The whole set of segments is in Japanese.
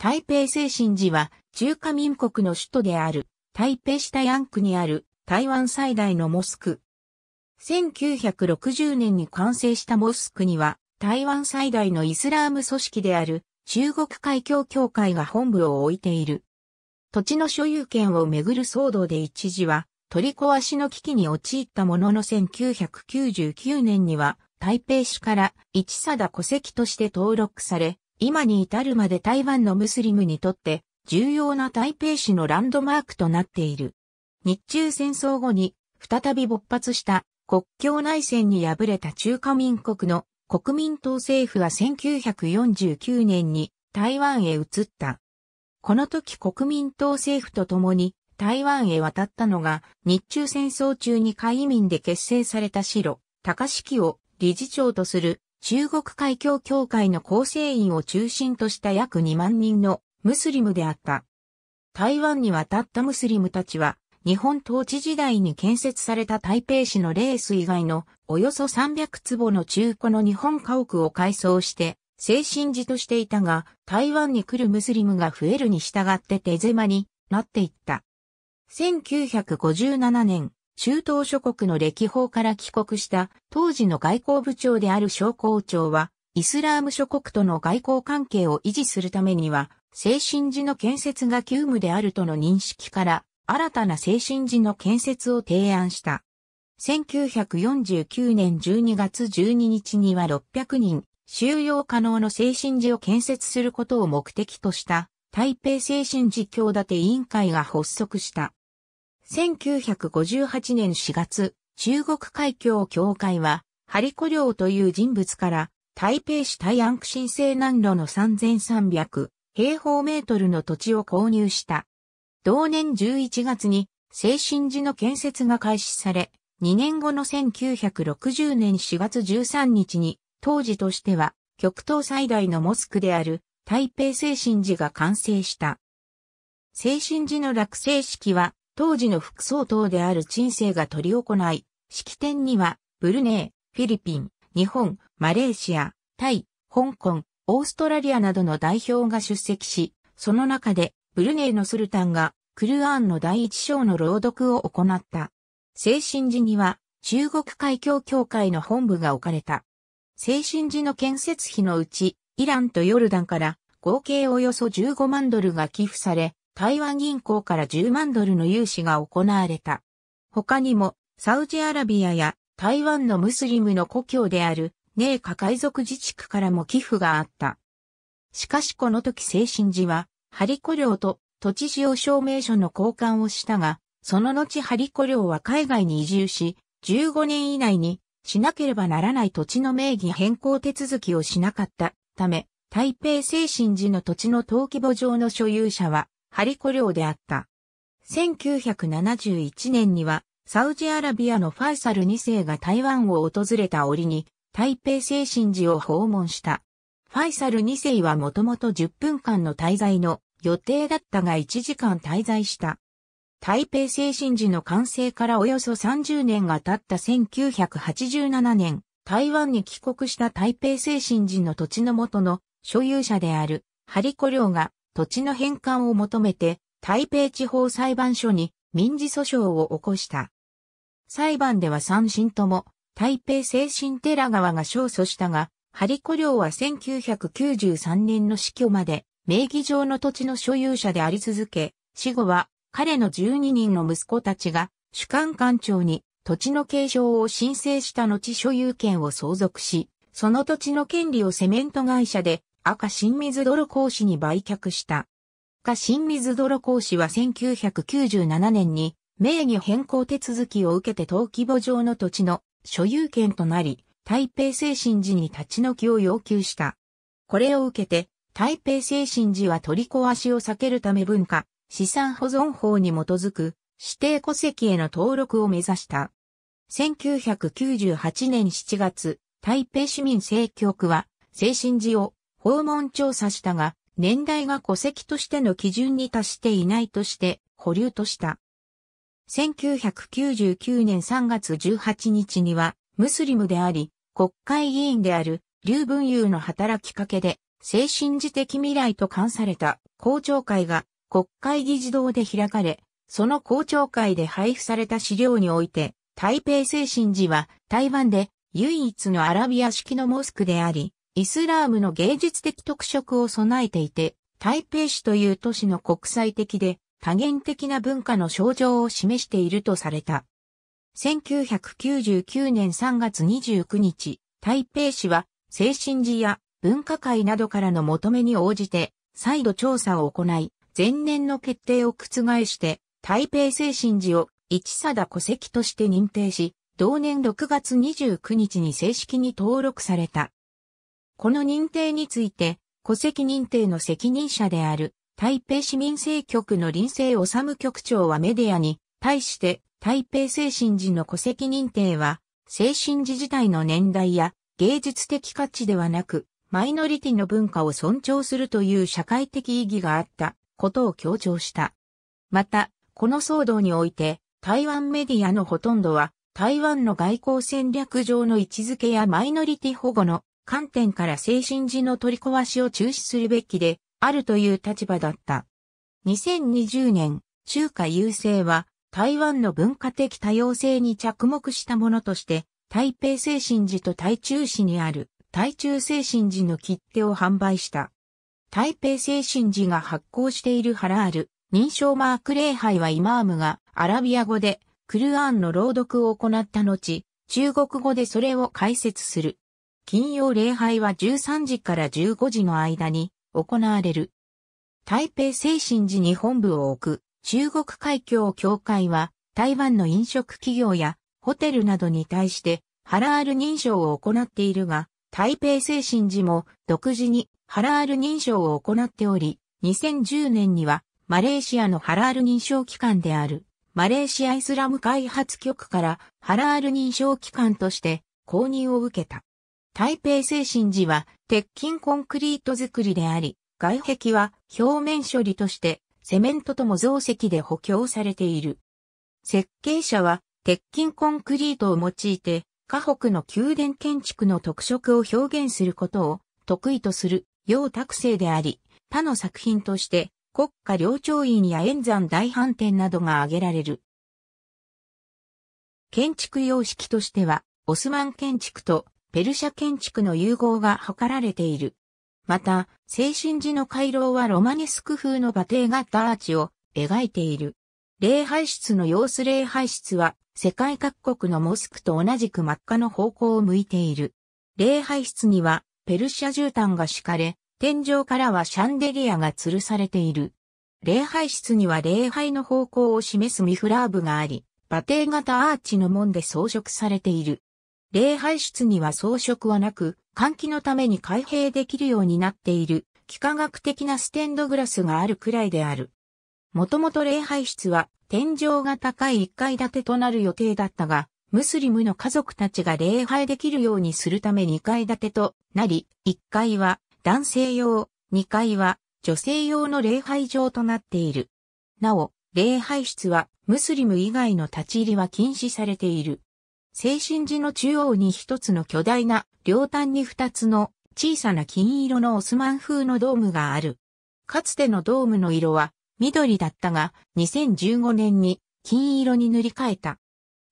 台北精神寺は中華民国の首都である台北市大安区にある台湾最大のモスク。1960年に完成したモスクには台湾最大のイスラーム組織である中国海峡協会が本部を置いている。土地の所有権をめぐる騒動で一時は取り壊しの危機に陥ったものの1999年には台北市から一貞戸籍として登録され、今に至るまで台湾のムスリムにとって重要な台北市のランドマークとなっている。日中戦争後に再び勃発した国境内戦に敗れた中華民国の国民党政府は1949年に台湾へ移った。この時国民党政府と共に台湾へ渡ったのが日中戦争中に会民で結成された白、高式を理事長とする中国海峡協会の構成員を中心とした約2万人のムスリムであった。台湾に渡ったムスリムたちは、日本統治時代に建設された台北市のレース以外のおよそ300坪の中古の日本家屋を改装して、精神寺としていたが、台湾に来るムスリムが増えるに従って手狭になっていった。1957年、中東諸国の歴訪から帰国した当時の外交部長である商工長は、イスラーム諸国との外交関係を維持するためには、精神寺の建設が急務であるとの認識から、新たな精神寺の建設を提案した。1949年12月12日には600人、収容可能の精神寺を建設することを目的とした、台北精神寺教立委員会が発足した。1958年4月、中国海峡協会は、ハリコ領という人物から、台北市台安区新西南路の3300平方メートルの土地を購入した。同年11月に、精神寺の建設が開始され、2年後の1960年4月13日に、当時としては、極東最大のモスクである、台北精神寺が完成した。精神寺の落成式は、当時の副総統である陳生が取り行い、式典には、ブルネイ、フィリピン、日本、マレーシア、タイ、香港、オーストラリアなどの代表が出席し、その中で、ブルネイのスルタンが、クルアーンの第一章の朗読を行った。精神寺には、中国海峡協会の本部が置かれた。精神寺の建設費のうち、イランとヨルダンから合計およそ15万ドルが寄付され、台湾銀行から10万ドルの融資が行われた。他にも、サウジアラビアや台湾のムスリムの故郷である、寧夏海賊自治区からも寄付があった。しかしこの時精神寺は、ハリコ領と土地使用証明書の交換をしたが、その後ハリコ領は海外に移住し、15年以内にしなければならない土地の名義変更手続きをしなかったため、台北精神寺の土地の登記簿上の所有者はハリコ領であった。1971年には、サウジアラビアのファイサル2世が台湾を訪れた折に、台北精神寺を訪問した。ファイサル2世はもともと10分間の滞在の予定だったが1時間滞在した。台北精神寺の完成からおよそ30年が経った1987年、台湾に帰国した台北精神寺の土地の元の所有者であるハリコ領が土地の返還を求めて台北地方裁判所に民事訴訟を起こした。裁判では三審とも台北精神寺川が勝訴したが、ハリコ領は1993年の死去まで名義上の土地の所有者であり続け、死後は彼の12人の息子たちが主幹官庁に土地の継承を申請した後所有権を相続し、その土地の権利をセメント会社で赤新水泥工師に売却した。赤新水泥工師は1997年に名義変更手続きを受けて登記簿上の土地の所有権となり、台北精神寺に立ち退きを要求した。これを受けて、台北精神寺は取り壊しを避けるため文化、資産保存法に基づく指定戸籍への登録を目指した。1998年7月、台北市民政局は、精神寺を訪問調査したが、年代が戸籍としての基準に達していないとして、保留とした。1999年3月18日には、ムスリムであり、国会議員である、劉文雄の働きかけで、精神時的未来と冠された公聴会が国会議事堂で開かれ、その公聴会で配布された資料において、台北精神寺は台湾で唯一のアラビア式のモスクであり、イスラームの芸術的特色を備えていて、台北市という都市の国際的で多元的な文化の象徴を示しているとされた。1999年3月29日、台北市は精神寺や文化会などからの求めに応じて再度調査を行い、前年の決定を覆して台北精神寺を一貞戸籍として認定し、同年6月29日に正式に登録された。この認定について、戸籍認定の責任者である、台北市民政局の林政治局長はメディアに、対して、台北精神寺の戸籍認定は、精神寺自体の年代や芸術的価値ではなく、マイノリティの文化を尊重するという社会的意義があったことを強調した。また、この騒動において、台湾メディアのほとんどは、台湾の外交戦略上の位置づけやマイノリティ保護の観点から精神時の取り壊しを中止するべきであるという立場だった。2020年、中華優勢は台湾の文化的多様性に着目したものとして、台北精神寺と台中市にある台中精神寺の切手を販売した。台北精神寺が発行しているハラール、認証マーク礼拝はイマームがアラビア語でクルアンの朗読を行った後、中国語でそれを解説する。金曜礼拝は13時から15時の間に行われる。台北精神寺に本部を置く中国海峡協会は台湾の飲食企業やホテルなどに対してハラール認証を行っているが、台北精神寺も独自にハラール認証を行っており、2010年にはマレーシアのハラール認証機関であるマレーシアイスラム開発局からハラール認証機関として公認を受けた。台北精神寺は鉄筋コンクリート造りであり、外壁は表面処理としてセメントと模造石で補強されている。設計者は鉄筋コンクリートを用いて、河北の宮殿建築の特色を表現することを得意とする楊卓生であり、他の作品として国家領長院や円山大飯店などが挙げられる。建築様式としては、オスマン建築とペルシャ建築の融合が図られている。また、青春寺の回廊はロマネスク風の馬蹄型アーチを描いている。礼拝室の様子礼拝室は世界各国のモスクと同じく真っ赤の方向を向いている。礼拝室にはペルシャ絨毯が敷かれ、天井からはシャンデリアが吊るされている。礼拝室には礼拝の方向を示すミフラーブがあり、馬蹄型アーチの門で装飾されている。礼拝室には装飾はなく、換気のために開閉できるようになっている、幾何学的なステンドグラスがあるくらいである。もともと礼拝室は天井が高い1階建てとなる予定だったが、ムスリムの家族たちが礼拝できるようにするため2階建てとなり、1階は男性用、2階は女性用の礼拝場となっている。なお、礼拝室はムスリム以外の立ち入りは禁止されている。精神寺の中央に一つの巨大な、両端に二つの小さな金色のオスマン風のドームがある。かつてのドームの色は緑だったが、2015年に金色に塗り替えた。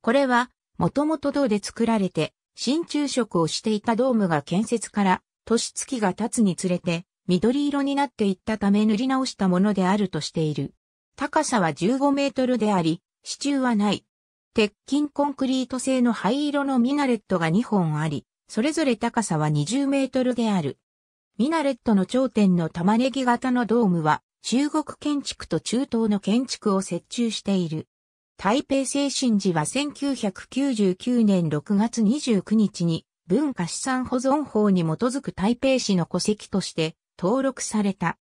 これは、もともと銅で作られて、真鍮色をしていたドームが建設から年月が経つにつれて緑色になっていったため塗り直したものであるとしている。高さは15メートルであり、支柱はない。鉄筋コンクリート製の灰色のミナレットが2本あり、それぞれ高さは20メートルである。ミナレットの頂点の玉ねぎ型のドームは、中国建築と中東の建築を設置している。台北精神寺は1999年6月29日に文化資産保存法に基づく台北市の戸籍として登録された。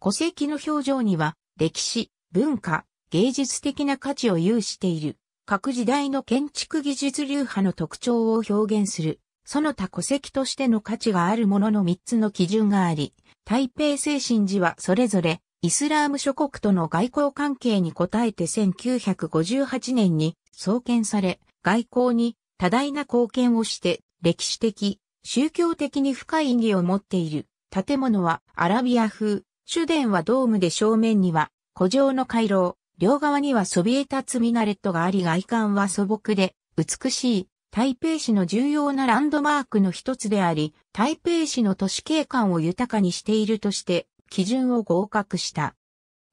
戸籍の表情には歴史、文化、芸術的な価値を有している。各時代の建築技術流派の特徴を表現する、その他戸籍としての価値があるものの3つの基準があり、台北精神寺はそれぞれ、イスラーム諸国との外交関係に応えて1958年に創建され、外交に多大な貢献をして歴史的、宗教的に深い意義を持っている。建物はアラビア風、主殿はドームで正面には古城の回廊、両側にはそびえ立つミナレットがあり外観は素朴で美しい台北市の重要なランドマークの一つであり、台北市の都市景観を豊かにしているとして基準を合格した。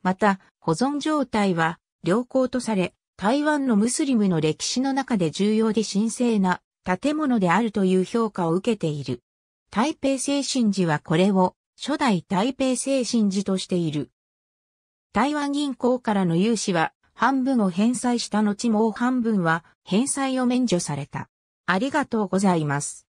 また、保存状態は良好とされ、台湾のムスリムの歴史の中で重要で神聖な建物であるという評価を受けている。台北精神寺はこれを初代台北精神寺としている。台湾銀行からの融資は半分を返済した後もう半分は返済を免除された。ありがとうございます。